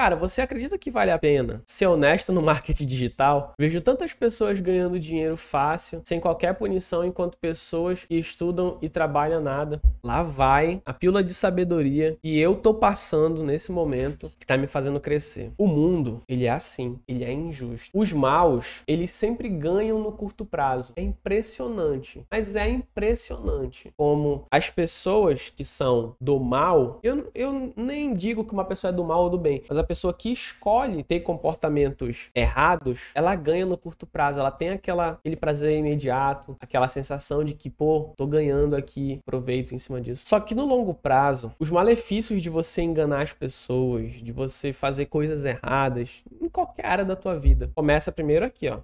Cara, você acredita que vale a pena ser honesto no marketing digital? Vejo tantas pessoas ganhando dinheiro fácil, sem qualquer punição, enquanto pessoas que estudam e trabalham nada. Lá vai a pílula de sabedoria que eu tô passando nesse momento que tá me fazendo crescer. O mundo, ele é assim, ele é injusto. Os maus, eles sempre ganham no curto prazo. É impressionante, mas é impressionante como as pessoas que são do mal, eu, eu nem digo que uma pessoa é do mal ou do bem, mas a pessoa que escolhe ter comportamentos errados, ela ganha no curto prazo. Ela tem aquela, aquele prazer imediato, aquela sensação de que, pô, tô ganhando aqui, proveito em cima disso. Só que no longo prazo, os malefícios de você enganar as pessoas, de você fazer coisas erradas, em qualquer área da tua vida, começa primeiro aqui, ó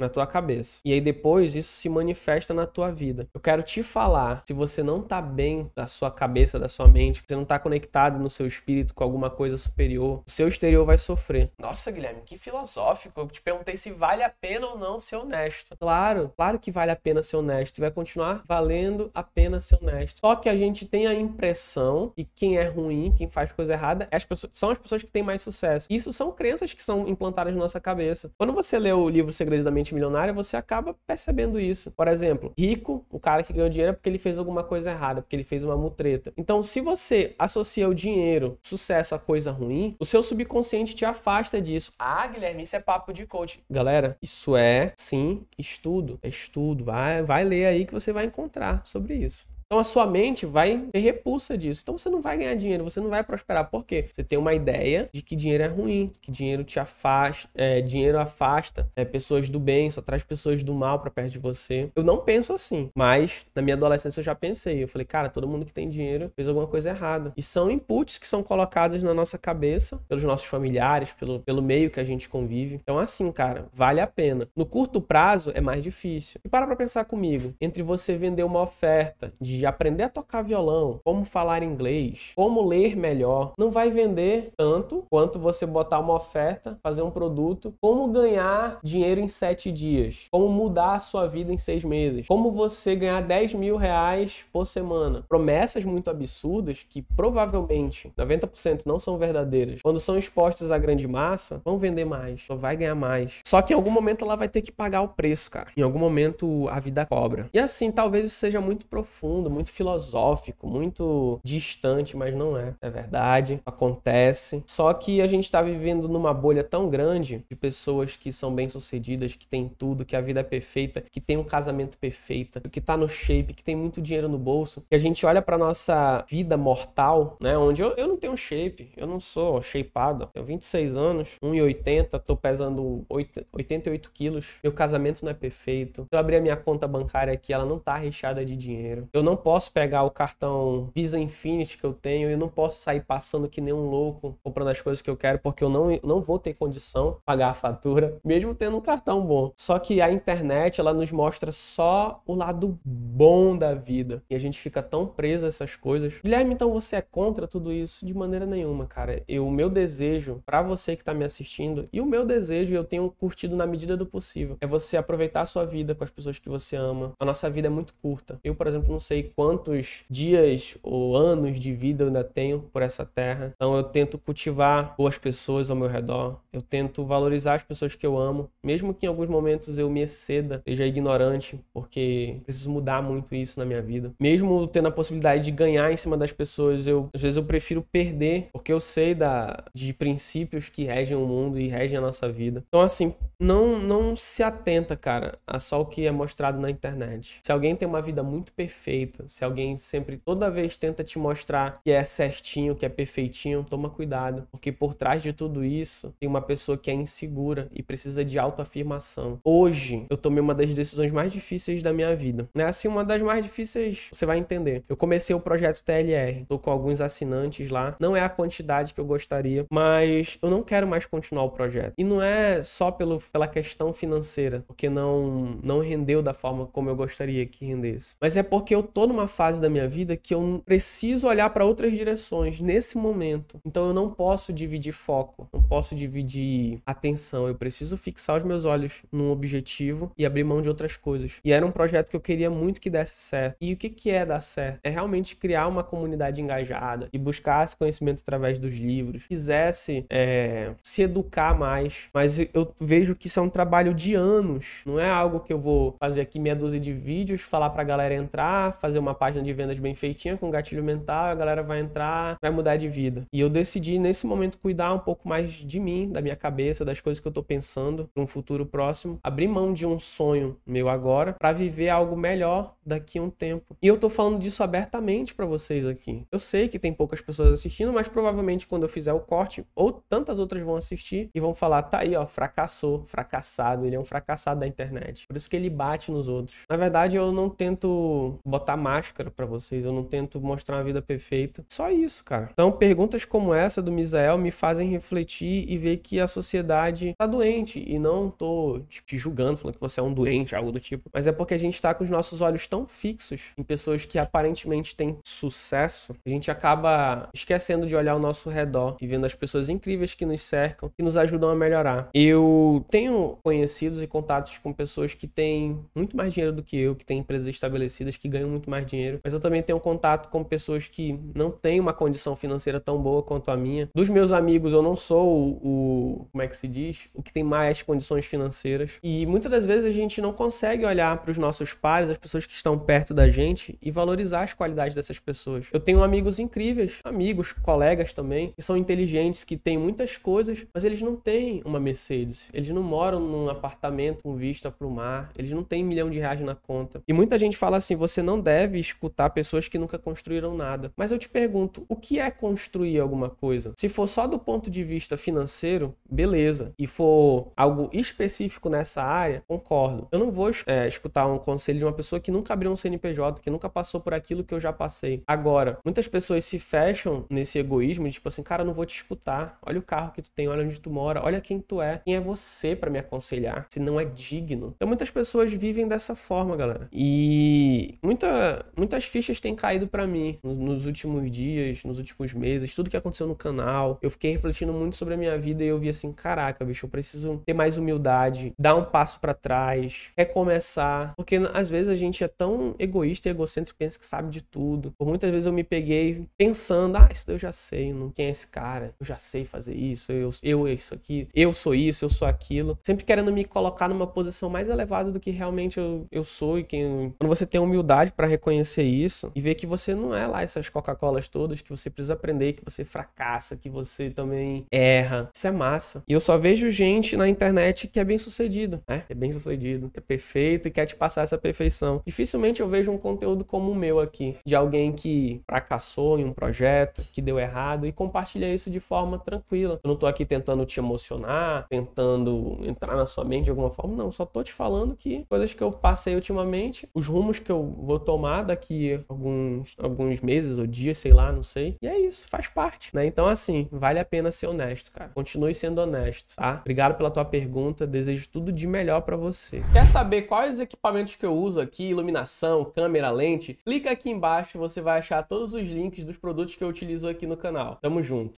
na tua cabeça. E aí depois isso se manifesta na tua vida. Eu quero te falar, se você não tá bem da sua cabeça, da sua mente, você não tá conectado no seu espírito com alguma coisa superior, o seu exterior vai sofrer. Nossa, Guilherme, que filosófico. Eu te perguntei se vale a pena ou não ser honesto. Claro, claro que vale a pena ser honesto vai continuar valendo a pena ser honesto. Só que a gente tem a impressão que quem é ruim, quem faz coisa errada, é as pessoas, são as pessoas que têm mais sucesso. Isso são crenças que são implantadas na nossa cabeça. Quando você lê o livro Segredo da Mente milionária, você acaba percebendo isso. Por exemplo, rico, o cara que ganhou dinheiro é porque ele fez alguma coisa errada, porque ele fez uma mutreta. Então, se você associa o dinheiro, sucesso a coisa ruim, o seu subconsciente te afasta disso. Ah, Guilherme, isso é papo de coach. Galera, isso é sim estudo. É estudo. Vai, vai ler aí que você vai encontrar sobre isso. Então a sua mente vai ter repulsa disso. Então você não vai ganhar dinheiro, você não vai prosperar. Por quê? Você tem uma ideia de que dinheiro é ruim, que dinheiro te afasta, é, dinheiro afasta é, pessoas do bem, só traz pessoas do mal para perto de você. Eu não penso assim, mas na minha adolescência eu já pensei. Eu falei, cara, todo mundo que tem dinheiro fez alguma coisa errada. E são inputs que são colocados na nossa cabeça pelos nossos familiares, pelo, pelo meio que a gente convive. Então assim, cara, vale a pena. No curto prazo é mais difícil. E para pra pensar comigo, entre você vender uma oferta de de aprender a tocar violão, como falar inglês, como ler melhor, não vai vender tanto quanto você botar uma oferta, fazer um produto, como ganhar dinheiro em sete dias, como mudar a sua vida em seis meses, como você ganhar 10 mil reais por semana. Promessas muito absurdas que provavelmente 90% não são verdadeiras. Quando são expostas à grande massa, vão vender mais, só vai ganhar mais. Só que em algum momento ela vai ter que pagar o preço, cara. Em algum momento a vida cobra. E assim, talvez isso seja muito profundo, mundo muito filosófico, muito distante, mas não é. É verdade, acontece. Só que a gente está vivendo numa bolha tão grande de pessoas que são bem-sucedidas, que têm tudo, que a vida é perfeita, que tem um casamento perfeito, que tá no shape, que tem muito dinheiro no bolso, que a gente olha para nossa vida mortal, né? Onde eu, eu não tenho shape, eu não sou shapeado. Tenho 26 anos, 1,80, tô pesando 8, 88 quilos, meu casamento não é perfeito. Eu abri a minha conta bancária aqui, ela não tá recheada de dinheiro. Eu não posso pegar o cartão Visa Infinity que eu tenho e não posso sair passando que nem um louco comprando as coisas que eu quero, porque eu não, não vou ter condição de pagar a fatura, mesmo tendo um cartão bom. Só que a internet, ela nos mostra só o lado bom da vida. E a gente fica tão preso a essas coisas. Guilherme, então você é contra tudo isso? De maneira nenhuma, cara. E o meu desejo para você que tá me assistindo, e o meu desejo, eu tenho curtido na medida do possível, é você aproveitar a sua vida com as pessoas que você ama. A nossa vida é muito curta. Eu, por exemplo, não sei quantos dias ou anos de vida eu ainda tenho por essa terra. Então eu tento cultivar boas pessoas ao meu redor. Eu tento valorizar as pessoas que eu amo, mesmo que em alguns momentos eu me exceda, seja ignorante, porque preciso mudar muito isso na minha vida. Mesmo tendo a possibilidade de ganhar em cima das pessoas, eu às vezes eu prefiro perder, porque eu sei da de princípios que regem o mundo e regem a nossa vida. Então assim, não, não se atenta, cara, a só o que é mostrado na internet. Se alguém tem uma vida muito perfeita, se alguém sempre, toda vez, tenta te mostrar que é certinho, que é perfeitinho, toma cuidado, porque por trás de tudo isso tem uma pessoa que é insegura e precisa de autoafirmação. Hoje, eu tomei uma das decisões mais difíceis da minha vida. Não é assim, uma das mais difíceis, você vai entender. Eu comecei o projeto TLR, tô com alguns assinantes lá, não é a quantidade que eu gostaria, mas eu não quero mais continuar o projeto. E não é só pelo pela questão financeira, porque não, não rendeu da forma como eu gostaria que rendesse. Mas é porque eu tô numa fase da minha vida que eu preciso olhar para outras direções nesse momento. Então eu não posso dividir foco, não posso dividir atenção. Eu preciso fixar os meus olhos num objetivo e abrir mão de outras coisas. E era um projeto que eu queria muito que desse certo. E o que, que é dar certo? É realmente criar uma comunidade engajada e buscar esse conhecimento através dos livros. Quisesse é, se educar mais, mas eu vejo que isso é um trabalho de anos. Não é algo que eu vou fazer aqui meia dúzia de vídeos, falar pra galera entrar, fazer uma página de vendas bem feitinha com gatilho mental, a galera vai entrar, vai mudar de vida. E eu decidi nesse momento cuidar um pouco mais de mim, da minha cabeça, das coisas que eu tô pensando num um futuro próximo, abrir mão de um sonho meu agora para viver algo melhor daqui a um tempo. E eu tô falando disso abertamente para vocês aqui. Eu sei que tem poucas pessoas assistindo, mas provavelmente quando eu fizer o corte, ou tantas outras vão assistir e vão falar: tá aí, ó, fracassou, fracassado, ele é um fracassado da internet. Por isso que ele bate nos outros. Na verdade, eu não tento botar máscara para vocês, eu não tento mostrar uma vida perfeita. Só isso, cara. Então, perguntas como essa do Misael me fazem refletir e ver que a sociedade tá doente. E não tô te julgando, falando que você é um doente, algo do tipo. Mas é porque a gente tá com os nossos olhos tão fixos em pessoas que aparentemente têm sucesso, a gente acaba esquecendo de olhar ao nosso redor e vendo as pessoas incríveis que nos cercam e nos ajudam a melhorar. Eu tenho conhecidos e contatos com pessoas que têm muito mais dinheiro do que eu, que têm empresas estabelecidas que ganham muito mais dinheiro, mas eu também tenho contato com pessoas que não têm uma condição financeira tão boa quanto a minha. Dos meus amigos, eu não sou o, como é que se diz, o que tem mais condições financeiras. E muitas das vezes a gente não consegue olhar para os nossos pais as pessoas que estão perto da gente e valorizar as qualidades dessas pessoas. Eu tenho amigos incríveis, amigos, colegas também, que são inteligentes, que têm muitas coisas, mas eles não têm uma Mercedes. Eles não moram num apartamento com vista para o mar, eles não têm milhão de reais na conta. E muita gente fala assim: você não deve escutar pessoas que nunca construíram nada. Mas eu te pergunto, o que é construir alguma coisa? Se for só do ponto de vista financeiro, beleza. E for algo específico nessa área, concordo. Eu não vou é, escutar um conselho de uma pessoa que nunca nunca abriu um CNPJ, que nunca passou por aquilo que eu já passei. Agora, muitas pessoas se fecham nesse egoísmo, de, tipo assim, cara, eu não vou te escutar. Olha o carro que tu tem, olha onde tu mora, olha quem tu é. Quem é você para me aconselhar? Se não é digno. Então muitas pessoas vivem dessa forma, galera. E muita, muitas fichas têm caído para mim nos últimos dias, nos últimos meses, tudo que aconteceu no canal. Eu fiquei refletindo muito sobre a minha vida e eu vi assim, caraca, bicho, eu preciso ter mais humildade, dar um passo para trás, recomeçar, porque às vezes a gente é tão egoísta e egocêntrico que pensa que sabe de tudo. Por muitas vezes eu me peguei pensando, ah, isso eu já sei, não quem é esse cara? Eu já sei fazer isso, eu, eu é isso aqui, eu sou isso, eu sou aquilo. Sempre querendo me colocar numa posição mais elevada do que realmente eu, eu sou e quem... Quando você tem humildade para reconhecer isso e ver que você não é lá essas Coca-Colas todas, que você precisa aprender, que você fracassa, que você também erra. Isso é massa. E eu só vejo gente na internet que é bem sucedido, né? É bem sucedido, é perfeito e quer te passar essa perfeição. Difícil dificilmente eu vejo um conteúdo como o meu aqui, de alguém que fracassou em um projeto, que deu errado e compartilha isso de forma tranquila. Eu não tô aqui tentando te emocionar, tentando entrar na sua mente de alguma forma, não. Só tô te falando que coisas que eu passei ultimamente, os rumos que eu vou tomar daqui alguns, alguns meses ou dias, sei lá, não sei. E é isso, faz parte, né? Então, assim, vale a pena ser honesto, cara. Continue sendo honesto, tá? Obrigado pela tua pergunta, desejo tudo de melhor para você. Quer saber quais equipamentos que eu uso aqui, iluminação? iluminação, câmera, lente, clica aqui embaixo, você vai achar todos os links dos produtos que eu utilizo aqui no canal. Tamo junto!